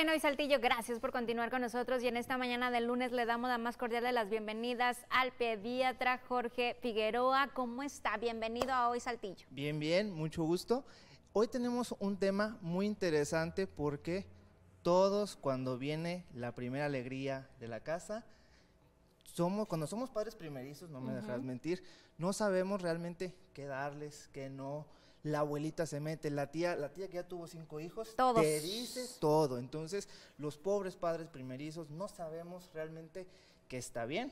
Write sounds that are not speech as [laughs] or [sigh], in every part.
en Hoy Saltillo. Gracias por continuar con nosotros. Y en esta mañana del lunes le damos la más cordial de las bienvenidas al pediatra Jorge Figueroa. ¿Cómo está? Bienvenido a Hoy Saltillo. Bien, bien, mucho gusto. Hoy tenemos un tema muy interesante porque todos cuando viene la primera alegría de la casa, somos, cuando somos padres primerizos, no me dejas mentir, no sabemos realmente qué darles, qué no la abuelita se mete, la tía, la tía que ya tuvo cinco hijos, Todos. te dice todo. Entonces, los pobres padres primerizos no sabemos realmente qué está bien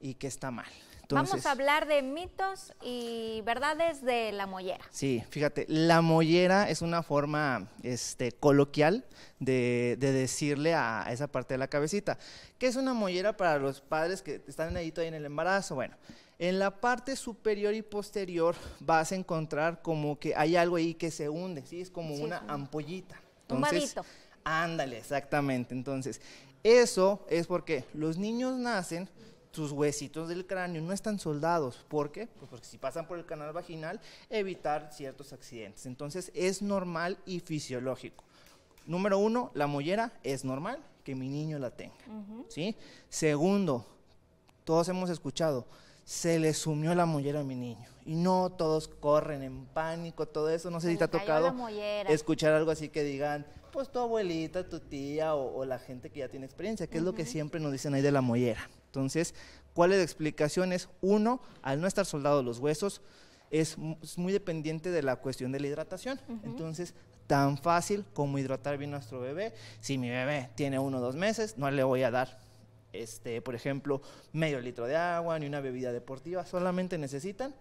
y que está mal. Vamos a hablar de mitos y verdades de la mollera. Sí, fíjate, la mollera es una forma este, coloquial de, decirle a, esa parte de la cabecita. ¿Qué es una mollera para los padres que están ahí en el embarazo? Bueno, en la parte superior y posterior vas a encontrar como que hay algo ahí que se hunde, ¿sí? Es como una ampollita. Entonces, Ándale, exactamente. Entonces, eso es porque los niños nacen sus huesitos del cráneo no están soldados. ¿Por qué? Pues porque si pasan por el canal vaginal, evitar ciertos accidentes. Entonces es normal y fisiológico. Número uno, la mollera es normal que mi niño la tenga. ¿sí? Segundo, todos hemos escuchado, se le sumió la mollera a mi niño. Y no todos corren en pánico, todo eso. No sé si te ha tocado escuchar algo así que digan, pues tu abuelita, tu tía o, la gente que ya tiene experiencia, que es lo que siempre nos dicen ahí de la mollera. Entonces, ¿cuál es la explicación? uno, al no estar soldados los huesos, es, muy dependiente de la cuestión de la hidratación. Entonces, tan fácil como hidratar bien a nuestro bebé. Si mi bebé tiene uno o dos meses, no le voy a dar este, por ejemplo, medio litro de agua ni una bebida deportiva, solamente necesitan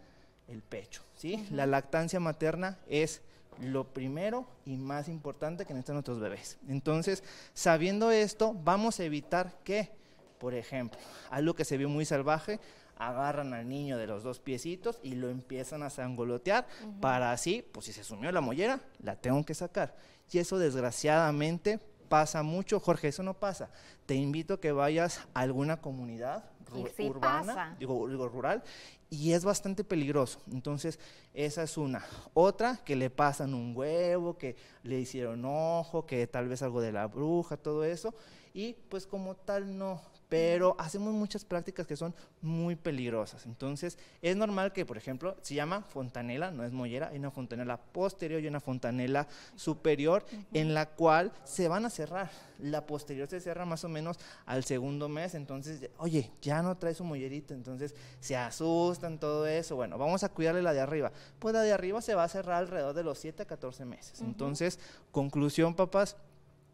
el pecho, ¿sí? La lactancia materna es lo primero y más importante que necesitan nuestros bebés. Entonces, sabiendo esto, vamos a evitar que por ejemplo. Algo que se vio muy salvaje, agarran al niño de los dos piecitos y lo empiezan a sangolotear para así, pues si se sumió la mollera, la tengo que sacar. Y eso desgraciadamente pasa mucho, Jorge, eso no pasa. Te invito a que vayas a alguna comunidad urbana, digo, digo, rural, y es bastante peligroso. Entonces, esa es una. Otra, que le pasan un huevo, que le hicieron ojo, que tal vez algo de la bruja, todo eso, y pues como tal no, pero hacemos muchas prácticas que son muy peligrosas. Entonces, es normal que, por ejemplo, se llama fontanela, no es mollera, hay una fontanela posterior y una fontanela superior, en la cual se van a cerrar. La posterior se cierra más o menos al segundo mes, entonces, oye, ya ya no trae su mollerito, entonces se asustan, todo eso. Bueno, vamos a cuidarle la de arriba. Pues la de arriba se va a cerrar alrededor de los 7 a 14 meses. Entonces, conclusión, papás,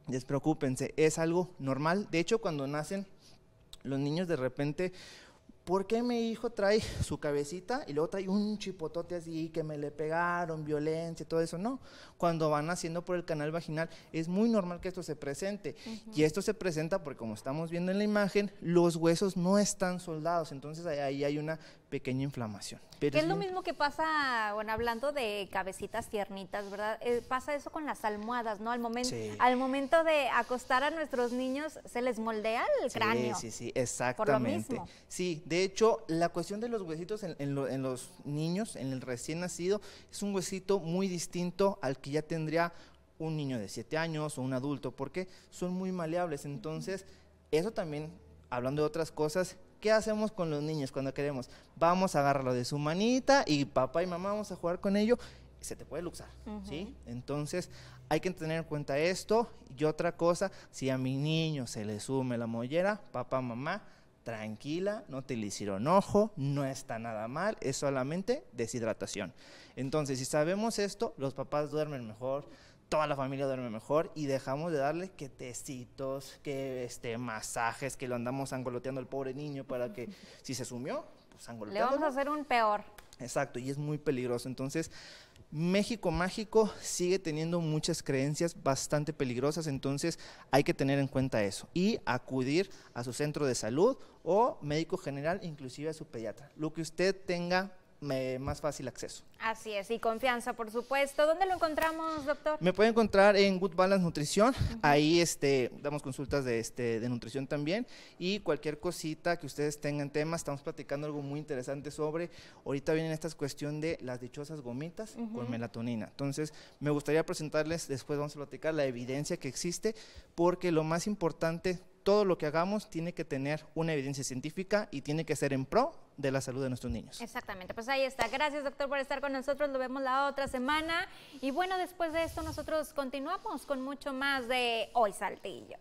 despreocúpense, es algo normal. De hecho, cuando nacen los niños de repente ¿por qué mi hijo trae [laughs] su cabecita y luego trae un chipotote así que me le pegaron, violencia y todo eso? No, cuando van haciendo por el canal vaginal es muy normal que esto se presente. Y esto se presenta porque como estamos viendo en la imagen, los huesos no están soldados, entonces ahí hay una pequeña inflamación. Pero es, lo mismo que pasa, bueno, hablando de cabecitas tiernitas, ¿verdad? Eh, pasa eso con las almohadas, ¿no? Al, momento al momento de acostar a nuestros niños, se les moldea el cráneo. Sí, sí, sí, exactamente. Sí, de hecho, la cuestión de los huesitos en, los niños, en el recién nacido, es un huesito muy distinto al que ya tendría un niño de siete años o un adulto, porque son muy maleables. Entonces, eso también, hablando de otras cosas, ¿Qué hacemos con los niños cuando queremos? Vamos a agarrarlo de su manita y papá y mamá vamos a jugar con ello. se te puede luxar, ¿sí? Entonces, hay que tener en cuenta esto. Y otra cosa, si a mi niño se le sume la mollera, papá, mamá, tranquila, no te le hicieron ojo, no está nada mal, es solamente deshidratación. Entonces, si sabemos esto, los papás duermen mejor, toda la familia duerme mejor y dejamos de darle que tecitos, que este, masajes, que lo andamos angoloteando al pobre niño para que [laughs] si se sumió, pues angoloteando. Le vamos a hacer un peor. Exacto, y es muy peligroso. Entonces, México mágico sigue teniendo muchas creencias bastante peligrosas, entonces hay que tener en cuenta eso y acudir a su centro de salud o médico general, inclusive a su pediatra. Lo que usted tenga más fácil acceso. Así es, y confianza, por supuesto. ¿Dónde lo encontramos, doctor? Me puede encontrar en Good Balance Nutrición. Ahí este, damos consultas de, este, de nutrición también. Y cualquier cosita que ustedes tengan tema, estamos platicando algo muy interesante sobre. Ahorita vienen estas cuestión de las dichosas gomitas con melatonina. Entonces, me gustaría presentarles, después vamos a platicar la evidencia que existe, porque lo más importante todo lo que hagamos tiene que tener una evidencia científica y tiene que ser en pro de la salud de nuestros niños. Exactamente, pues ahí está. Gracias doctor por estar con nosotros, Nos vemos la otra semana. Y bueno, después de esto nosotros continuamos con mucho más de Hoy Saltillo.